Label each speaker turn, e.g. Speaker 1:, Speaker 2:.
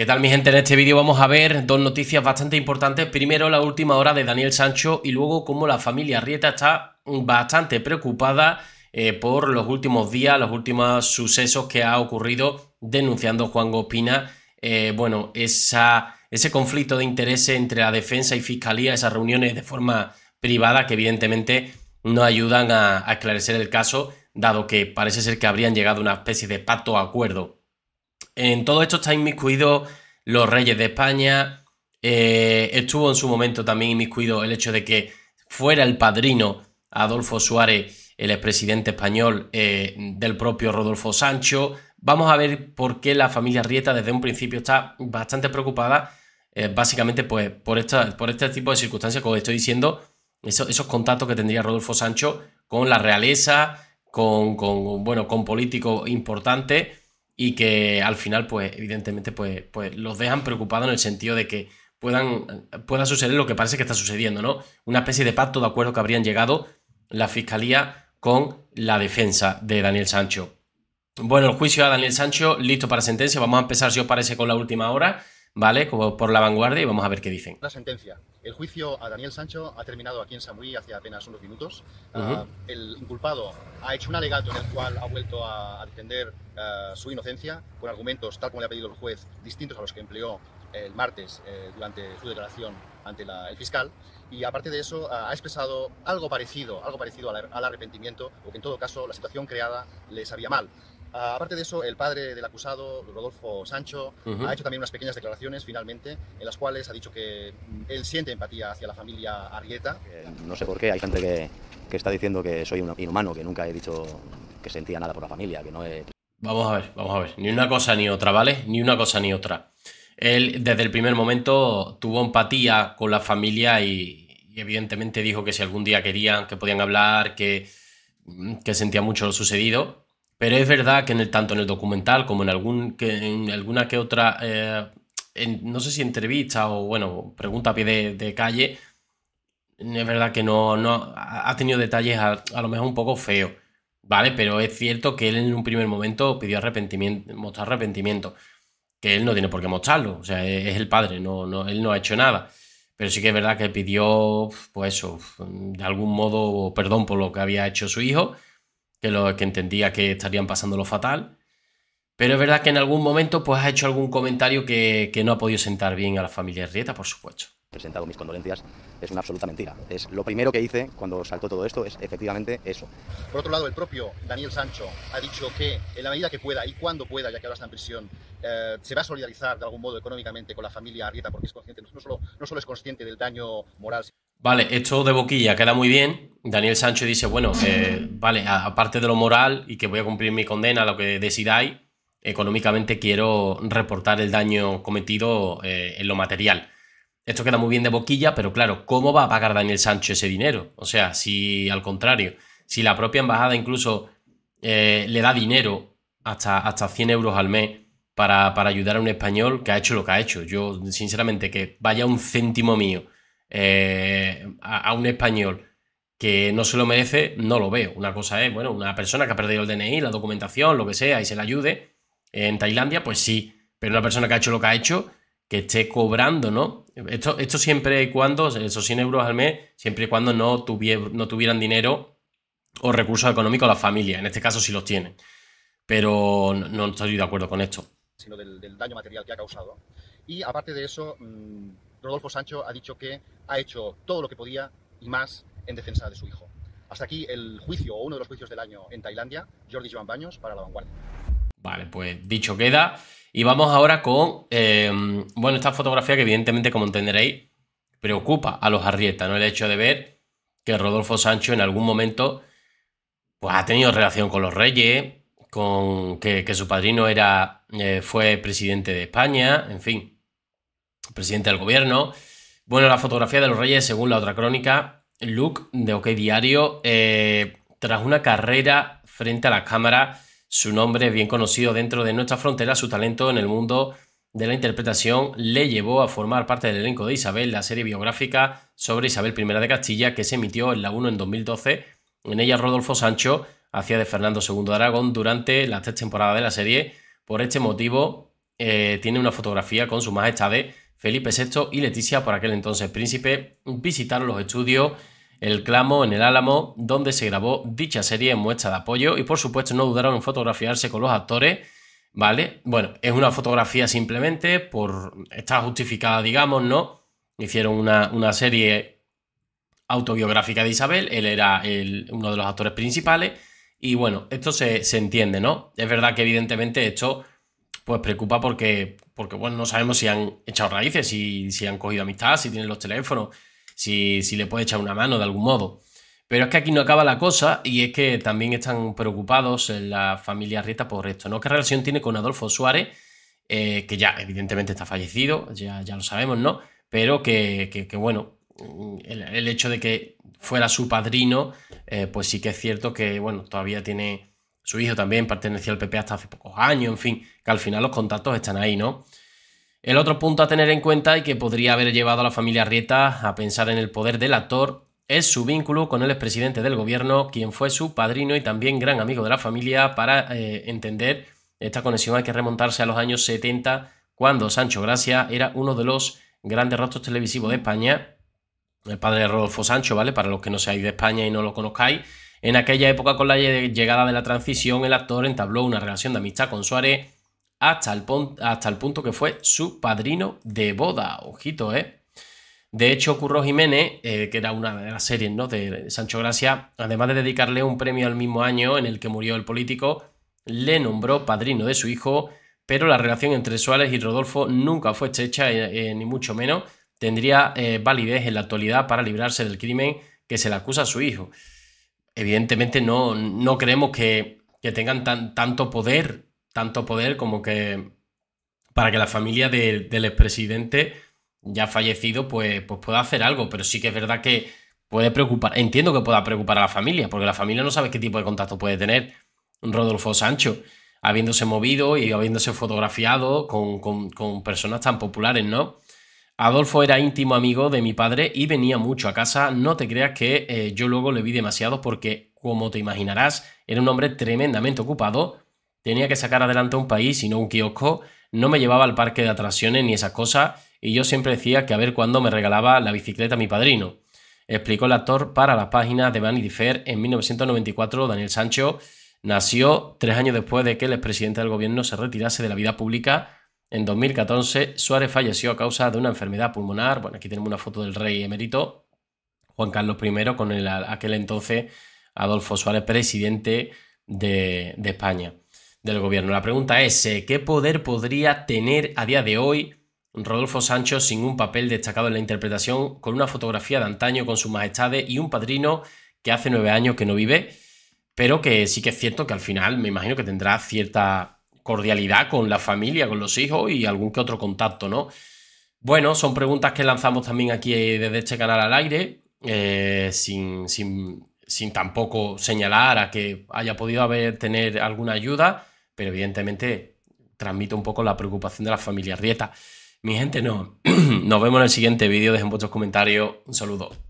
Speaker 1: ¿Qué tal mi gente? En este vídeo vamos a ver dos noticias bastante importantes. Primero la última hora de Daniel Sancho y luego cómo la familia Rieta está bastante preocupada eh, por los últimos días, los últimos sucesos que ha ocurrido denunciando Juan Gospina. Eh, bueno, esa, ese conflicto de interés entre la defensa y fiscalía, esas reuniones de forma privada que evidentemente no ayudan a, a esclarecer el caso, dado que parece ser que habrían llegado a una especie de pacto o acuerdo en todo esto está inmiscuido los reyes de España. Eh, estuvo en su momento también inmiscuido el hecho de que fuera el padrino Adolfo Suárez, el expresidente español eh, del propio Rodolfo Sancho. Vamos a ver por qué la familia Rieta desde un principio está bastante preocupada, eh, básicamente pues, por, esta, por este tipo de circunstancias, como estoy diciendo, esos, contactos que tendría Rodolfo Sancho con la realeza, con, con, bueno, con políticos importantes y que al final, pues, evidentemente, pues, pues los dejan preocupados en el sentido de que puedan, pueda suceder lo que parece que está sucediendo, ¿no? Una especie de pacto de acuerdo que habrían llegado la fiscalía con la defensa de Daniel Sancho. Bueno, el juicio a Daniel Sancho, listo para sentencia. Vamos a empezar, si os parece, con la última hora. ¿vale? Como por la vanguardia y vamos a ver qué dicen.
Speaker 2: La sentencia. El juicio a Daniel Sancho ha terminado aquí en Samuí hace apenas unos minutos. Ah, el inculpado ha hecho un alegato en el cual ha vuelto a, defender eh, su inocencia con argumentos, tal como le ha pedido el juez, distintos a los que empleó el martes eh, durante su declaración ante la, el fiscal y aparte de eso ha expresado algo parecido, algo parecido al, arrepentimiento o que en todo caso la situación creada le sabía mal. Aparte de eso, el padre del acusado, Rodolfo Sancho, ha hecho también unas pequeñas declaraciones finalmente, en las cuales ha dicho que mm, él siente empatía hacia la familia Arrieta. Eh, no sé por qué, hay gente que, está diciendo que soy un inhumano, que nunca he dicho
Speaker 1: que sentía nada por la familia, que no he... Vamos a ver, vamos a ver, ni una cosa ni otra, ¿vale? Ni una cosa ni otra. Él desde el primer momento tuvo empatía con la familia y, evidentemente dijo que si algún día querían, que podían hablar, que, mm, que sentía mucho lo sucedido pero es verdad que en el, tanto en el documental como en, algún, que, en alguna que otra, eh, no sé si entrevista o bueno, pregunta a pie de, calle, es verdad que no, no ha tenido detalles a, lo mejor un poco feos, ¿vale? Pero es cierto que él en un primer momento pidió arrepentimiento, mostrar arrepentimiento, que él no tiene por qué mostrarlo, o sea, e, es, el padre, no, no, él no ha hecho nada. Pero sí que es verdad que pidió, pues eso, de algún modo perdón por lo que había hecho su hijo que, lo, que entendía que estarían pasándolo fatal. Pero es verdad que en algún momento pues, ha hecho algún comentario que, que no ha podido sentar bien a la familia Rieta, por supuesto. Presentado mis condolencias es una absoluta mentira. Es lo primero que hice cuando saltó todo esto es efectivamente eso.
Speaker 2: Por otro lado, el propio Daniel Sancho ha dicho que en la medida que pueda y cuando pueda, ya que ahora está en prisión, eh, se va a solidarizar de algún modo económicamente con la familia Arrieta porque es consciente, no solo, no solo es consciente del daño moral.
Speaker 1: Vale, esto de boquilla queda muy bien. Daniel Sancho dice, bueno, eh, vale, aparte de lo moral y que voy a cumplir mi condena, lo que decidáis, económicamente quiero reportar el daño cometido eh, en lo material. Esto queda muy bien de boquilla, pero claro, ¿cómo va a pagar Daniel Sancho ese dinero? O sea, si al contrario, si la propia embajada incluso eh, le da dinero hasta, hasta 100 euros al mes para, para ayudar a un español que ha hecho lo que ha hecho. Yo, sinceramente, que vaya un céntimo mío eh, a, un español que no se lo merece, no lo veo. Una cosa es, bueno, una persona que ha perdido el DNI, la documentación, lo que sea, y se le ayude en Tailandia, pues sí. Pero una persona que ha hecho lo que ha hecho, que esté cobrando, ¿no? Esto, esto siempre y cuando, esos 100 euros al mes, siempre y cuando no, tuvieran dinero o recursos económicos la familia, En este caso sí los tienen. Pero no, estoy de acuerdo con esto.
Speaker 2: Sino del, daño material que ha causado. Y aparte de eso... Mm, Rodolfo Sancho ha dicho que ha hecho todo lo que podía y más en defensa de su hijo. Hasta aquí el juicio o uno de los juicios del año en Tailandia, Jordi Joan Baños para la vanguardia.
Speaker 1: Vale, pues dicho queda. Y vamos ahora con, eh, bueno, esta fotografía que evidentemente, como entenderéis, preocupa a los Arrieta, ¿no? El hecho de ver que Rodolfo Sancho en algún momento pues, ha tenido relación con los reyes, con que, su padrino era, eh, fue presidente de España, en fin presidente del gobierno. Bueno, la fotografía de los reyes, según la otra crónica, Luke de OK Diario, eh, tras una carrera frente a la cámara, su nombre bien conocido dentro de nuestra frontera, su talento en el mundo de la interpretación le llevó a formar parte del elenco de Isabel, la serie biográfica sobre Isabel I de Castilla que se emitió en la 1 en 2012. En ella Rodolfo Sancho hacía de Fernando II de Aragón durante las tres temporadas de la serie. Por este motivo eh, tiene una fotografía con su majestad Felipe VI y Leticia, por aquel entonces príncipe, visitaron los estudios El Clamo en el Álamo, donde se grabó dicha serie en muestra de apoyo y por supuesto no dudaron en fotografiarse con los actores, ¿vale? Bueno, es una fotografía simplemente, por está justificada, digamos, ¿no? Hicieron una, serie autobiográfica de Isabel, él era uno de los actores principales y bueno, esto se, se entiende, ¿no? Es verdad que evidentemente esto pues preocupa porque, porque bueno, no sabemos si han echado raíces, si, si han cogido amistad, si tienen los teléfonos, si, le puede echar una mano de algún modo. Pero es que aquí no acaba la cosa y es que también están preocupados en la familia Rieta por esto, ¿no? ¿Qué relación tiene con Adolfo Suárez, eh, que ya evidentemente está fallecido, ya, ya lo sabemos, ¿no? Pero que, bueno, el, hecho de que fuera su padrino, eh, pues sí que es cierto que, bueno, todavía tiene su hijo también pertenecía al PP hasta hace pocos años, en fin, que al final los contactos están ahí, ¿no? El otro punto a tener en cuenta y que podría haber llevado a la familia Rieta a pensar en el poder del actor es su vínculo con el expresidente del gobierno, quien fue su padrino y también gran amigo de la familia. Para eh, entender esta conexión hay que remontarse a los años 70, cuando Sancho Gracia era uno de los grandes rostros televisivos de España. El padre de Rodolfo Sancho, ¿vale? Para los que no seáis de España y no lo conozcáis. En aquella época, con la llegada de la transición, el actor entabló una relación de amistad con Suárez hasta el, punto que fue su padrino de boda. Ojito, ¿eh? De hecho, Curro Jiménez, eh, que era una de las series ¿no? de Sancho Gracia, además de dedicarle un premio al mismo año en el que murió el político, le nombró padrino de su hijo, pero la relación entre Suárez y Rodolfo nunca fue estrecha, eh, eh, ni mucho menos tendría validez en la actualidad para librarse del crimen que se le acusa a su hijo evidentemente no, no creemos que, tengan tanto poder, tanto poder como que para que la familia del expresidente ya fallecido pues, pues pueda hacer algo, pero sí que es verdad que puede preocupar, entiendo que pueda preocupar a la familia, porque la familia no sabe qué tipo de contacto puede tener Rodolfo Sancho, habiéndose movido y habiéndose fotografiado con, con personas tan populares, ¿no? Adolfo era íntimo amigo de mi padre y venía mucho a casa. No te creas que eh, yo luego le vi demasiado porque, como te imaginarás, era un hombre tremendamente ocupado. Tenía que sacar adelante un país y no un kiosco. No me llevaba al parque de atracciones ni esas cosas. Y yo siempre decía que a ver cuándo me regalaba la bicicleta a mi padrino. Explicó el actor para las páginas de Vanity Fair en 1994. Daniel Sancho nació tres años después de que el expresidente del gobierno se retirase de la vida pública en 2014, Suárez falleció a causa de una enfermedad pulmonar. Bueno, aquí tenemos una foto del rey emérito, Juan Carlos I, con el, aquel entonces Adolfo Suárez, presidente de, de España, del gobierno. La pregunta es, eh, ¿qué poder podría tener a día de hoy Rodolfo Sancho sin un papel destacado en la interpretación, con una fotografía de antaño con sus majestades y un padrino que hace nueve años que no vive, pero que sí que es cierto que al final me imagino que tendrá cierta cordialidad con la familia, con los hijos y algún que otro contacto, ¿no? Bueno, son preguntas que lanzamos también aquí eh, desde este canal al aire, eh, sin, tampoco señalar a que haya podido haber tener alguna ayuda, pero evidentemente transmito un poco la preocupación de la familia Rieta. Mi gente, no. nos vemos en el siguiente vídeo, dejen vuestros comentarios, un saludo.